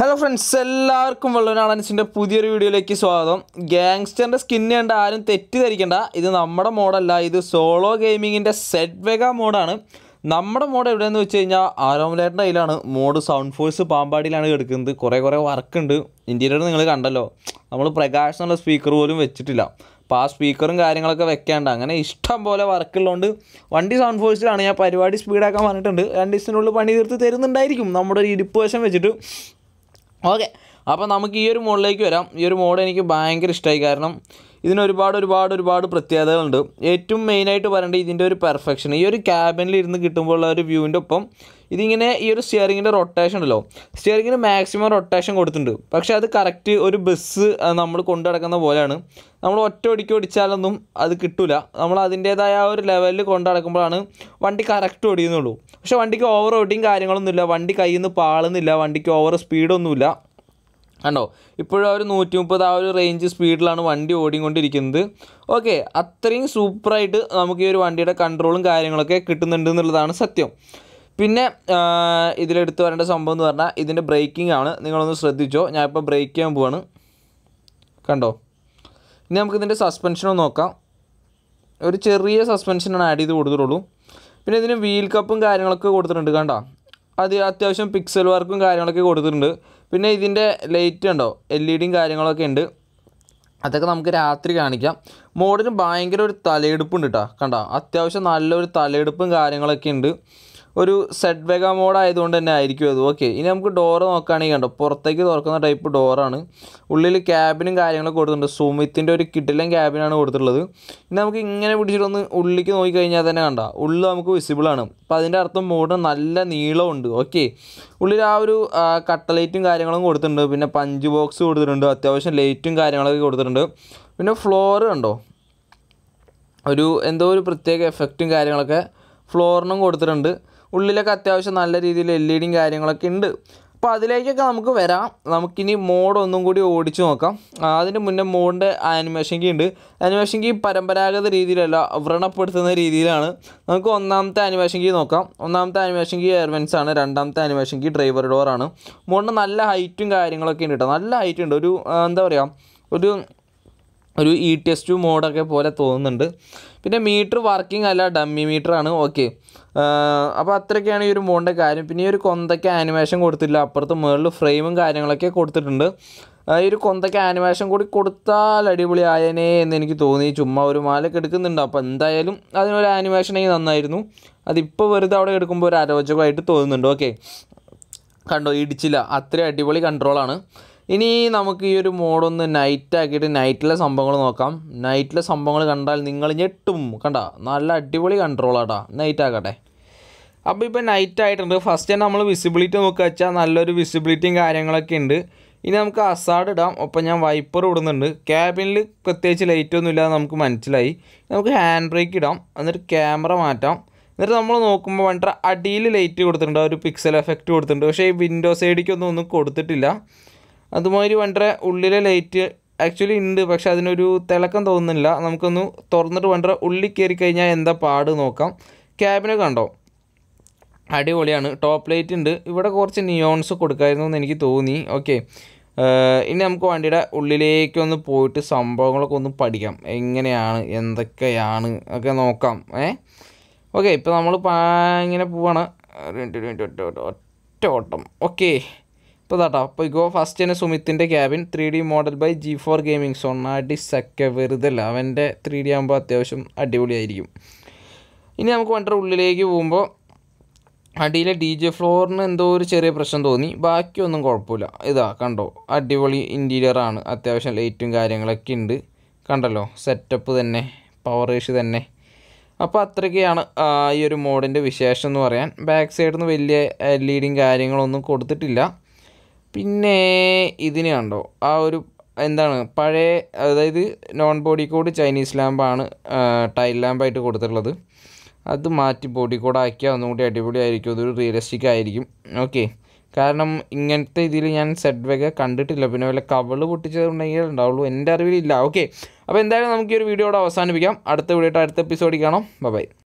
hello friends എല്ലാവർക്കും വെള്ളനാളൻസിൻ്റെ പുതിയൊരു വീഡിയോയിലേക്ക് സ്വാഗതം ഗാങ്സ്റ്ററിൻ്റെ സ്കിന്ന് കണ്ട ആരും തെറ്റിദ്ധരിക്കേണ്ട ഇത് നമ്മുടെ മോഡല്ല ഇത് സോളോ ഗെയിമിങ്ങിൻ്റെ സെറ്റ് വെഗ മോഡാണ് നമ്മുടെ മോഡ് എവിടെയെന്ന് വെച്ച് കഴിഞ്ഞാൽ ആരോമലേട്ടൻ്റെ കയ്യിലാണ് മോഡ് സൗണ്ട് ഫോഴ്സ് പാമ്പാടിയിലാണ് കിടക്കുന്നത് കുറേ കുറേ വർക്കുണ്ട് ഇൻറ്റീരിയർ നിങ്ങൾ കണ്ടല്ലോ നമ്മൾ പ്രകാശമുള്ള എന്നുള്ള സ്പീക്കർ പോലും വെച്ചിട്ടില്ല അപ്പോൾ ആ സ്പീക്കറും കാര്യങ്ങളൊക്കെ വെക്കാണ്ട് അങ്ങനെ ഇഷ്ടം പോലെ വർക്കുള്ളതുകൊണ്ട് വണ്ടി സൗണ്ട് ഫോഴ്സിലാണ് ഞാൻ പരിപാടി സ്പീഡാക്കാൻ പറഞ്ഞിട്ടുണ്ട് രണ്ട് ദിവസത്തിനുള്ളിൽ പണി തീർത്ത് തരുന്നുണ്ടായിരിക്കും നമ്മുടെ ഒരു ഇരിപ്പ് വശം വെച്ചിട്ട് ഓക്കെ അപ്പോൾ നമുക്ക് ഈ ഒരു മോഡിലേക്ക് വരാം ഈ ഒരു മോഡ് എനിക്ക് ഭയങ്കര ഇഷ്ടമായി കാരണം ഇതിന് ഒരുപാട് ഒരുപാട് ഒരുപാട് പ്രത്യേകതകളുണ്ട് ഏറ്റവും മെയിനായിട്ട് പറയേണ്ടത് ഇതിൻ്റെ ഒരു പെർഫെക്ഷൻ ഈ ഒരു ക്യാബിനിൽ ഇരുന്ന് കിട്ടുമ്പോൾ ഉള്ള ഒരു വ്യൂവിൻ്റെ ഒപ്പം ഇതിങ്ങനെ ഈ ഒരു സ്റ്റിയറിങ്ങിൻ്റെ റൊട്ടേഷൻ ഉണ്ടല്ലോ സ്റ്റിയറിങ്ങിന് മാക്സിമം റൊട്ടേഷൻ കൊടുത്തിട്ടുണ്ട് പക്ഷേ അത് കറക്റ്റ് ഒരു ബസ് നമ്മൾ കൊണ്ടു നടക്കുന്ന പോലെയാണ് നമ്മൾ ഒറ്റ ഒടിക്ക് ഓടിച്ചാലൊന്നും അത് കിട്ടില്ല നമ്മൾ അതിൻ്റേതായ ഒരു ലെവലിൽ കൊണ്ടു നടക്കുമ്പോഴാണ് വണ്ടി കറക്റ്റ് ഓടിക്കുന്നുള്ളൂ പക്ഷേ വണ്ടിക്ക് ഓവർ റോട്ടിങ് കാര്യങ്ങളൊന്നുമില്ല വണ്ടി കയ്യിൽ നിന്ന് പാളുന്നില്ല വണ്ടിക്ക് ഓവർ സ്പീഡൊന്നുമില്ല കണ്ടോ ഇപ്പോഴും ആ ഒരു നൂറ്റി മുപ്പത് ആ ഒരു റേഞ്ച് സ്പീഡിലാണ് വണ്ടി ഓടിക്കൊണ്ടിരിക്കുന്നത് ഓക്കെ അത്രയും സൂപ്പറായിട്ട് നമുക്ക് ഈ ഒരു വണ്ടിയുടെ കൺട്രോളും കാര്യങ്ങളൊക്കെ കിട്ടുന്നുണ്ട് എന്നുള്ളതാണ് സത്യം പിന്നെ ഇതിലെടുത്ത് വരേണ്ട സംഭവം എന്ന് പറഞ്ഞാൽ ഇതിൻ്റെ ബ്രേക്കിംഗ് ആണ് നിങ്ങളൊന്ന് ശ്രദ്ധിച്ചോ ഞാൻ ഇപ്പോൾ ബ്രേക്ക് ചെയ്യാൻ പോവാണ് കണ്ടോ ഇനി നമുക്ക് ഇതിൻ്റെ സസ്പെൻഷനും നോക്കാം ഒരു ചെറിയ സസ്പെൻഷനാണ് ആഡ് ചെയ്ത് കൊടുത്തിട്ടുള്ളൂ പിന്നെ ഇതിന് വീൽ കപ്പും കാര്യങ്ങളൊക്കെ കൊടുത്തിട്ടുണ്ട് കണ്ടോ അത് അത്യാവശ്യം പിക്സൽ വർക്കും കാര്യങ്ങളൊക്കെ കൊടുത്തിട്ടുണ്ട് പിന്നെ ഇതിൻ്റെ ലൈറ്റ് ഉണ്ടോ എൽ ഇ ഡിയും കാര്യങ്ങളൊക്കെ ഉണ്ട് അതൊക്കെ നമുക്ക് രാത്രി കാണിക്കാം മോഡിന് ഭയങ്കര ഒരു തലയെടുപ്പുണ്ട് കേട്ടോ കണ്ടോ അത്യാവശ്യം നല്ലൊരു തലയെടുപ്പും കാര്യങ്ങളൊക്കെ ഉണ്ട് ഒരു സെഡ് വെഗ മോഡ് ആയതുകൊണ്ട് തന്നെ ആയിരിക്കും അത് ഓക്കെ ഇനി നമുക്ക് ഡോറ് നോക്കുകയാണെങ്കിൽ കണ്ടോ പുറത്തേക്ക് തുറക്കുന്ന ടൈപ്പ് ഡോറാണ് ഉള്ളിൽ ക്യാബിനും കാര്യങ്ങളൊക്കെ കൊടുത്തിട്ടുണ്ട് സുമിത്തിൻ്റെ ഒരു കിഡിലും ക്യാബിനാണ് കൊടുത്തിട്ടുള്ളത് ഇനി നമുക്ക് ഇങ്ങനെ പിടിച്ചിട്ടൊന്ന് ഉള്ളിലേക്ക് നോക്കിക്കഴിഞ്ഞാൽ തന്നെ കണ്ട ഉള്ളിൽ നമുക്ക് വിസിബിളാണ് അപ്പോൾ അതിൻ്റെ അർത്ഥം മോഡിന് നല്ല നീളമുണ്ട് ഓക്കെ ഉള്ളിൽ ആ ഒരു കട്ടലൈറ്റും കാര്യങ്ങളും കൊടുത്തിട്ടുണ്ട് പിന്നെ പഞ്ച് ബോക്സ് കൊടുത്തിട്ടുണ്ട് അത്യാവശ്യം ലൈറ്റും കാര്യങ്ങളൊക്കെ കൊടുത്തിട്ടുണ്ട് പിന്നെ ഫ്ലോറ് കണ്ടോ ഒരു എന്തോ ഒരു പ്രത്യേക എഫക്റ്റും കാര്യങ്ങളൊക്കെ ഫ്ലോറിനും കൊടുത്തിട്ടുണ്ട് ഉള്ളിലൊക്കെ അത്യാവശ്യം നല്ല രീതിയിൽ എൽ ഇ e ഡിയും കാര്യങ്ങളൊക്കെ ഉണ്ട് അപ്പോൾ അതിലേക്കൊക്കെ നമുക്ക് വരാം നമുക്കിനി മോഡ് ഒന്നും കൂടി ഓടിച്ചു നോക്കാം അതിന് മുന്നേ മോഡിൻ്റെ ആനിമേഷൻ കീ ഉണ്ട് ആനിമേഷൻ കീ പരമ്പരാഗത രീതിയിലല്ല വ്രണപ്പെടുത്തുന്ന രീതിയിലാണ് നമുക്ക് ഒന്നാമത്തെ ആനിമേഷൻ കീ നോക്കാം ഒന്നാമത്തെ ആനിമേഷൻ കീ എയർവെൻസ് ആണ് രണ്ടാമത്തെ ആനിമേഷൻ കീ ഡ്രൈവർ ഡോറാണ് മോഡിന് നല്ല ഹൈറ്റും കാര്യങ്ങളൊക്കെ ഉണ്ട് കേട്ടോ നല്ല ഹൈറ്റ് ഉണ്ട് ഒരു എന്താ പറയുക ഒരു ഒരു ഇ ടെസ്റ്റ് ടു മോഡൊക്കെ പോലെ തോന്നുന്നുണ്ട് പിന്നെ മീറ്റർ വർക്കിംഗ് അല്ല ഡമ്മി മീറ്ററാണ് ഓക്കെ അപ്പോൾ അത്രയൊക്കെയാണ് ഈ ഒരു മോണിൻ്റെ കാര്യം പിന്നെ ഈ ഒരു കൊന്തയ്ക്ക് ആനിമേഷൻ കൊടുത്തില്ല അപ്പുറത്ത് മുകളിൽ ഫ്രെയിമും കാര്യങ്ങളൊക്കെ കൊടുത്തിട്ടുണ്ട് ഈ ഒരു കൊന്തയ്ക്ക് ആനിമേഷൻ കൂടി കൊടുത്താൽ അടിപൊളി ആയനെ എന്ന് എനിക്ക് തോന്നി ചുമ്മാ ഒരു മാലൊക്കെ എടുക്കുന്നുണ്ട് അപ്പോൾ എന്തായാലും അതിനൊരു ആനിമേഷൻ ആയി നന്നായിരുന്നു അതിപ്പോൾ വെറുതെ അവിടെ എടുക്കുമ്പോൾ ഒരു അരോചകമായിട്ട് തോന്നുന്നുണ്ട് ഓക്കെ കണ്ടോ ഇടിച്ചില്ല അത്രയും അടിപൊളി കൺട്രോളാണ് ഇനി നമുക്ക് ഈ ഒരു മോഡൊന്ന് നൈറ്റ് ആക്കിയിട്ട് നൈറ്റിലെ സംഭവങ്ങൾ നോക്കാം നൈറ്റിലെ സംഭവങ്ങൾ കണ്ടാൽ നിങ്ങൾ ഞെട്ടും കണ്ട നല്ല അടിപൊളി കൺട്രോളാട്ടാ നൈറ്റ് ആക്കട്ടെ അപ്പോൾ ഇപ്പോൾ നൈറ്റ് ആയിട്ടുണ്ട് ഫസ്റ്റ് തന്നെ നമ്മൾ വിസിബിലിറ്റി നോക്കുക വെച്ചാൽ നല്ലൊരു വിസിബിലിറ്റിയും കാര്യങ്ങളൊക്കെ ഉണ്ട് ഇനി നമുക്ക് അസാഡ് ഇടാം ഒപ്പം ഞാൻ വൈപ്പർ ഇടുന്നുണ്ട് ക്യാബിനിൽ പ്രത്യേകിച്ച് ലൈറ്റൊന്നും ഇല്ലാതെ നമുക്ക് മനസ്സിലായി നമുക്ക് ഹാൻഡ് ബ്രേക്ക് ഇടാം എന്നിട്ട് ക്യാമറ മാറ്റാം എന്നിട്ട് നമ്മൾ നോക്കുമ്പോൾ വേണ്ട അടിയിൽ ലൈറ്റ് കൊടുത്തിട്ടുണ്ട് ഒരു പിക്സൽ എഫക്റ്റ് കൊടുത്തിട്ടുണ്ട് പക്ഷേ ഈ വിൻഡോ സൈഡിക്കൊന്നും ഒന്നും കൊടുത്തിട്ടില്ല അതുമാതിരി വണ്ടര ഉള്ളിലെ ലൈറ്റ് ആക്ച്വലി ഉണ്ട് പക്ഷെ അതിനൊരു തിളക്കം തോന്നുന്നില്ല നമുക്കൊന്ന് തുറന്നിട്ട് വണ്ടര ഉള്ളിൽ കയറി കഴിഞ്ഞാൽ എന്താ പാട് നോക്കാം ക്യാബിനെ കണ്ടോ അടിപൊളിയാണ് ടോപ്പ് ലൈറ്റ് ഉണ്ട് ഇവിടെ കുറച്ച് നിയോൺസ് കൊടുക്കായിരുന്നു എന്ന് എനിക്ക് തോന്നി ഓക്കെ ഇനി നമുക്ക് വണ്ടിയുടെ ഉള്ളിലേക്കൊന്ന് പോയിട്ട് സംഭവങ്ങളൊക്കെ ഒന്ന് പഠിക്കാം എങ്ങനെയാണ് എന്തൊക്കെയാണ് ഒക്കെ നോക്കാം ഏ ഓക്കെ ഇപ്പോൾ നമ്മൾ ഇങ്ങനെ പോവാണ് ഒറ്റ ഓട്ടം ഓക്കെ ഇപ്പോൾ കേട്ടോ അപ്പോൾ ഇഗോ ഫസ്റ്റ് തന്നെ സുമിത്തിൻ്റെ cabin three D model by G four gaming zone അടിസക്കെ വെറുതെ അല്ല അവൻ്റെ ത്രീ ഡി ആകുമ്പോൾ അത്യാവശ്യം അടിപൊളിയായിരിക്കും ഇനി നമുക്ക് വണ്ടിയുടെ ഉള്ളിലേക്ക് പോകുമ്പോൾ അടിയിലെ ഡി ജെ ഫ്ലോറിന് എന്തോ ഒരു ചെറിയ പ്രശ്നം തോന്നി ബാക്കിയൊന്നും കുഴപ്പമില്ല ഇതാ കണ്ടോ അടിപൊളി ഇൻറ്റീരിയറാണ് അത്യാവശ്യം ലൈറ്റും കാര്യങ്ങളൊക്കെ ഉണ്ട് കണ്ടല്ലോ സെറ്റപ്പ് തന്നെ പവറേഷ് തന്നെ അപ്പോൾ അത്രയ്ക്കാണ് ഈ ഒരു മോഡിൻ്റെ വിശേഷം എന്ന് പറയാൻ ബാക്ക് സൈഡിൽ നിന്ന് വലിയ എൽ ഇ ഡിയും കാര്യങ്ങളൊന്നും കൊടുത്തിട്ടില്ല പിന്നെ ഇതിനെ കണ്ടോ ആ ഒരു എന്താണ് പഴയ അതായത് നോൺ ബോഡി കോഡ് ചൈനീസ് ലാമ്പാണ് ടൈൽ ലാമ്പായിട്ട് കൊടുത്തിട്ടുള്ളത് അത് മാറ്റി ബോഡി കോഡ് ആക്കിയാൽ ഒന്നുകൂടി അടിപൊളിയായിരിക്കും അതൊരു റിയലിസ്റ്റിക് ആയിരിക്കും ഓക്കെ കാരണം ഇങ്ങനത്തെ ഇതിൽ ഞാൻ സെഡ് വെഗ കണ്ടിട്ടില്ല പിന്നെ വല്ല കവള് പൊട്ടിച്ചതുണ്ടെങ്കിൽ ഉണ്ടാവുള്ളൂ എൻ്റെ അറിവിലില്ല ഓക്കെ അപ്പോൾ എന്തായാലും നമുക്ക് ഈ ഒരു വീഡിയോ അവസാനിപ്പിക്കാം അടുത്ത വീഡിയോ അടുത്ത എപ്പിസോഡിൽ കാണാം ബൈ